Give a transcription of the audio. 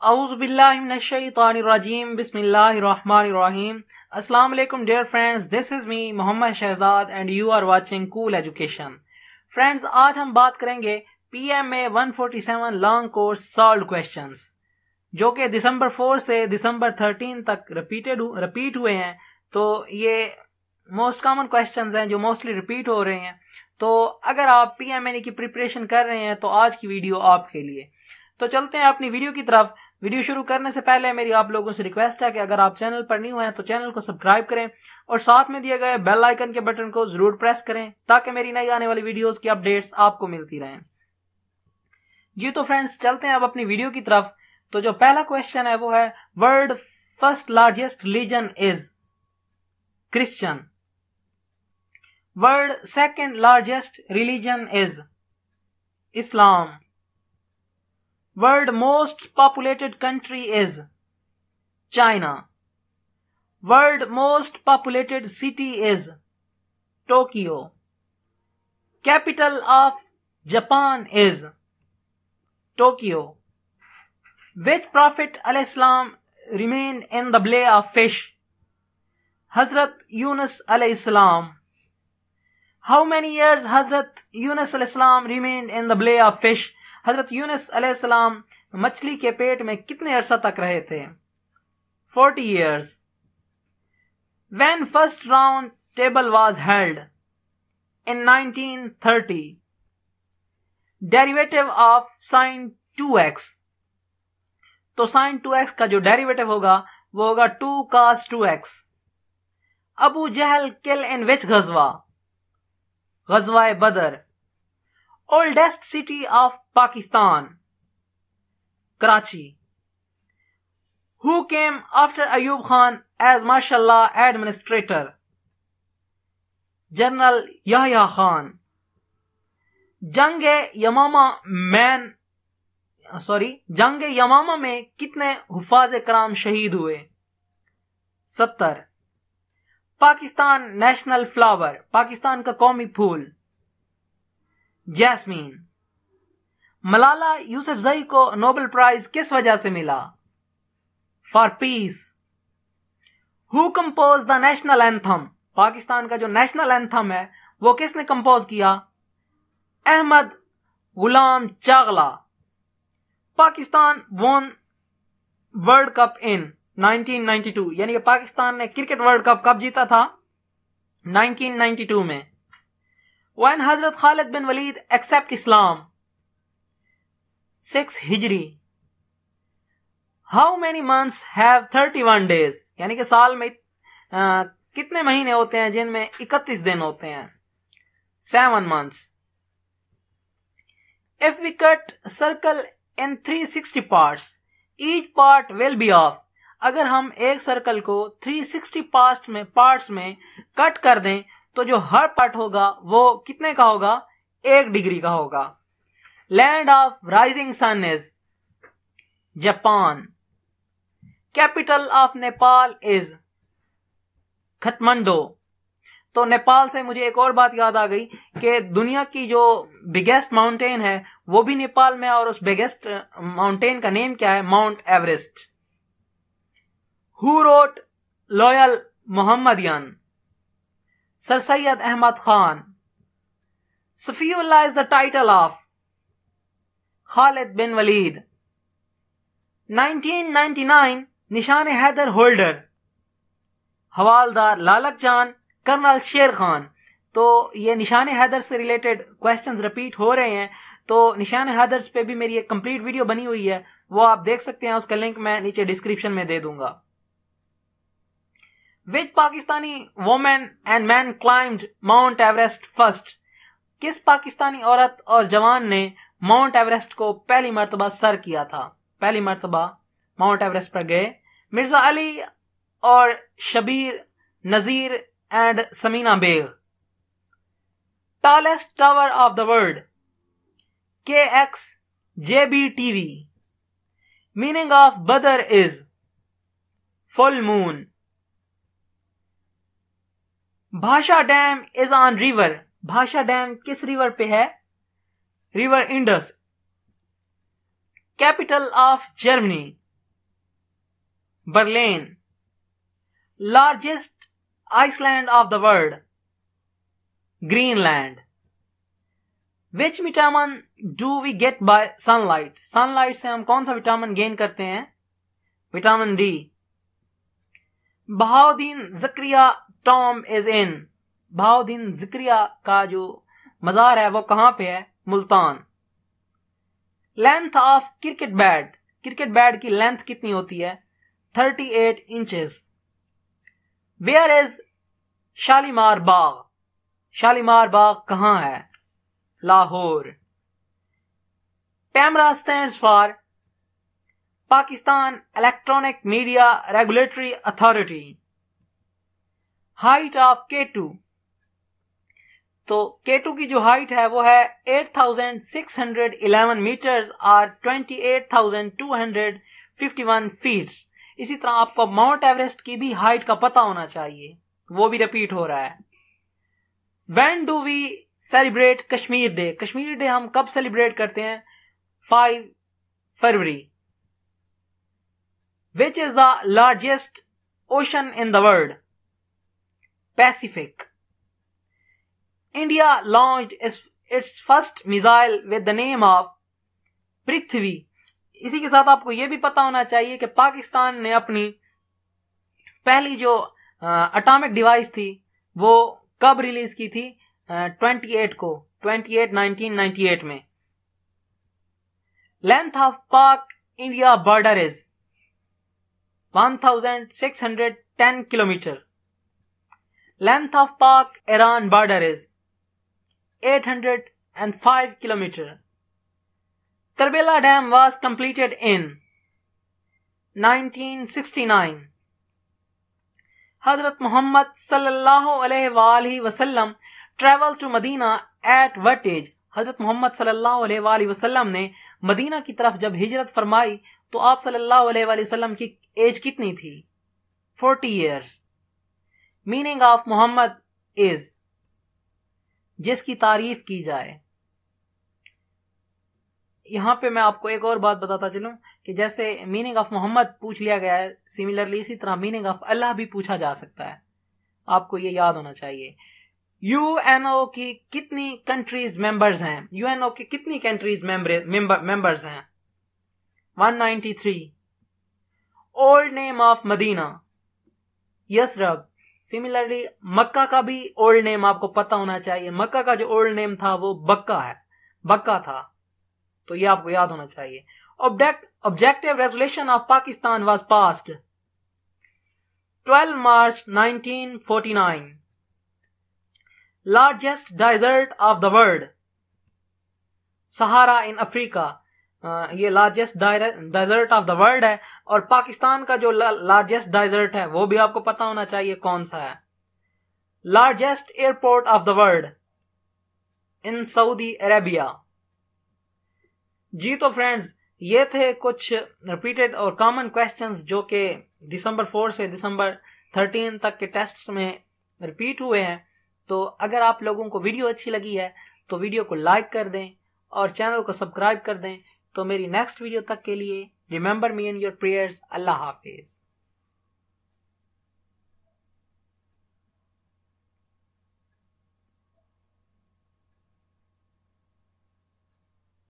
Auzubillahiminashaitanirrajim. Bismillahirrahmanirrahim. Assalamu alaikum dear friends. This is me Mohammad Shahzad and you are watching cool education friends आज हम बात करेंगे P M A one forty seven long course solve question जो कि दिसंबर four से दिसंबर थर्टीन तक रिपीटेड रिपीट हुए हैं तो ये मोस्ट कॉमन क्वेश्चन हैं जो मोस्टली रिपीट हो रहे हैं तो अगर आप पी एम ए की प्रिपरेशन कर रहे हैं तो आज की वीडियो आपके लिए तो चलते हैं अपनी वीडियो की तरफ वीडियो शुरू करने से पहले मेरी आप लोगों से रिक्वेस्ट है कि अगर आप चैनल पर नहीं हुए हैं तो चैनल को सब्सक्राइब करें और साथ में दिए गए बेल आइकन के बटन को जरूर प्रेस करें ताकि मेरी नई आने वाली वीडियोस की अपडेट्स आपको मिलती रहें जी तो फ्रेंड्स चलते हैं अब अपनी वीडियो की तरफ तो जो पहला क्वेश्चन है वो है world first largest religion is Christian world second largest religion is Islam World most populated country is China. World most populated city is Tokyo. Capital of Japan is Tokyo. Which Prophet al-Islam remained in the belly of fish? Hazrat Yunus al-Islam. How many years Hazrat Yunus al-Islam remained in the belly of fish? हजरत यूनिस अलैहिस्सलाम मछली के पेट में कितने अरसा तक रहे थे forty years when first round table was held in 1930 derivative of sine two x तो साइन टू एक्स का जो डेरिवेटिव होगा वो होगा two cos two x Abu Jahl kill in which गजवा गजवा Badr oldest city of Pakistan Karachi who came after Ayub Khan as माशाल्लाह administrator general Yahya Khan जंग यमामा मैन सॉरी जंग यमामा में कितने हुफाज कराम शहीद हुए सत्तर पाकिस्तान नेशनल फ्लावर पाकिस्तान का कौमी फूल जैस्मीन मलाला यूसुफजई को नोबेल प्राइज किस वजह से मिला for peace who compose the national anthem Pakistan का जो नेशनल एंथम है वो किसने कंपोज किया अहमद गुलाम चागला पाकिस्तान वोन वर्ल्ड कप इन 1992 यानी कि पाकिस्तान ने क्रिकेट वर्ल्ड कप कब जीता था 1992 में When Hazrat Khalid bin Walid accept Islam? 6 Hijri. How many months have 31 days? यानी कि साल में कितने महीने होते हैं जिनमें 31 दिन होते हैं? 7 months. If we cut circle in 360 parts, each part will be of अगर हम एक सर्कल को 360 पार्ट्स में पार्ट्स में कट कर दें तो जो हर पार्ट होगा वो कितने का होगा एक डिग्री का होगा land of rising sun is Japan capital of Nepal is Kathmandu तो नेपाल से मुझे एक और बात याद आ गई कि दुनिया की जो बिगेस्ट माउंटेन है वो भी नेपाल में और उस बिगेस्ट माउंटेन का नेम क्या है Mount Everest who wrote loyal Mohammedans Sir Syed Ahmad Khan. Safiullah is the title of Khalid bin Walid. 1999 Nishan Haider Holder. Havildar लालक जान कर्नल शेर खान तो ये निशान हैदर से रिलेटेड क्वेश्चंस रिपीट हो रहे हैं तो निशान हैदर्स पे भी मेरी एक कंप्लीट वीडियो बनी हुई है वो आप देख सकते हैं उसका लिंक मैं नीचे डिस्क्रिप्शन में दे दूंगा Which Pakistani women and man climbed Mount Everest first किस पाकिस्तानी औरत और जवान ने माउंट एवरेस्ट को पहली मरतबा सर किया था पहली मरतबा माउंट एवरेस्ट पर गए मिर्जा अली और Shabbir Nazir and Samina Baig tallest tower of the world के एक्स जे बी टीवी meaning of Badr is full moon Bhasha dam is on river Bhasha dam किस रिवर पे है river Indus capital of Germany Berlin largest island of the world Greenland which vitamin do we get by sunlight sunlight से हम कौन सा vitamin gain करते हैं vitamin D Bahauddin Zakariya tomb is in Bahauddin Zakariya का जो मजार है वो कहां पे है Multan length of cricket bat cricket bat की लेंथ कितनी होती है 38 eight inches where is Shalimar Bagh Shalimar Bagh कहां है Lahore PEMRA stand for Pakistan electronic media regulatory authority height of K two तो के टू की जो हाइट है वो है 8,611 मीटर्स और 28,251 फीट्स इसी तरह आपको माउंट एवरेस्ट की भी हाइट का पता होना चाहिए वो भी रिपीट हो रहा है when do we celebrate Kashmir day Kashmir day हम कब सेलिब्रेट करते हैं फाइव फरवरी which is the largest ocean in the world Pacific India launch its first first missile with the name of Prithvi इसी के साथ आपको यह भी पता होना चाहिए कि पाकिस्तान ने अपनी पहली जो अटामिक डिवाइस थी वो कब रिलीज की थी ट्वेंटी एट को twenty eight nineteen ninety eight में length of Pak India border is 1610 kilometer. Length of Pak-Iran border is 805 kilometer. Tarbela Dam was completed in 1969. Hazrat Muhammad sallallahu alaihi wa alihi wasallam traveled to Medina at what age? हजरत मोहम्मद सल्लल्लाहु अलैहि वसल्लम ने Medina की तरफ जब हिजरत फरमाई तो आप सल्लल्लाहु अलैहि वसल्लम की एज कितनी थी forty years meaning of Mohammad is जिसकी तारीफ की जाए यहां पे मैं आपको एक और बात बताता चलूं कि जैसे मीनिंग ऑफ मोहम्मद पूछ लिया गया है सिमिलरली इसी तरह मीनिंग ऑफ अल्लाह भी पूछा जा सकता है आपको ये याद होना चाहिए यूएनओ की कितनी कंट्रीज मेंबर्स हैं यूएनओ की कितनी कंट्रीज मेंबर्स हैं 193. Old name of Medina Yathrib similarly Mecca का भी ओल्ड नेम आपको पता होना चाहिए मक्का का जो ओल्ड नेम था वो बक्का है बक्का था तो ये आपको याद होना चाहिए object objective resolution of Pakistan was pass 12 March 1949 largest desert of the world Sahara in Africa ये largest desert of the world है और पाकिस्तान का जो लार्जेस्ट डेजर्ट है वो भी आपको पता होना चाहिए कौन सा है largest airport of the world in Saudi Arabia जी तो फ्रेंड्स ये थे कुछ रिपीटेड और कॉमन क्वेश्चंस जो कि दिसंबर फोर से दिसंबर थर्टीन तक के टेस्ट में रिपीट हुए हैं तो अगर आप लोगों को वीडियो अच्छी लगी है तो वीडियो को लाइक कर दें और चैनल को सब्सक्राइब कर दें तो मेरी नेक्स्ट वीडियो तक के लिए remember me in your prayers अल्लाह हाफिज़